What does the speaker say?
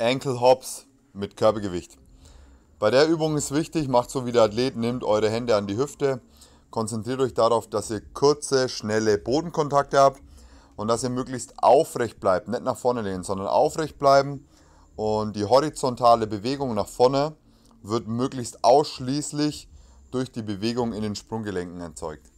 Ankle Hops mit Körpergewicht. Bei der Übung ist wichtig, macht so wie der Athlet, nehmt eure Hände an die Hüfte, konzentriert euch darauf, dass ihr kurze, schnelle Bodenkontakte habt und dass ihr möglichst aufrecht bleibt, nicht nach vorne lehnen, sondern aufrecht bleiben und die horizontale Bewegung nach vorne wird möglichst ausschließlich durch die Bewegung in den Sprunggelenken erzeugt.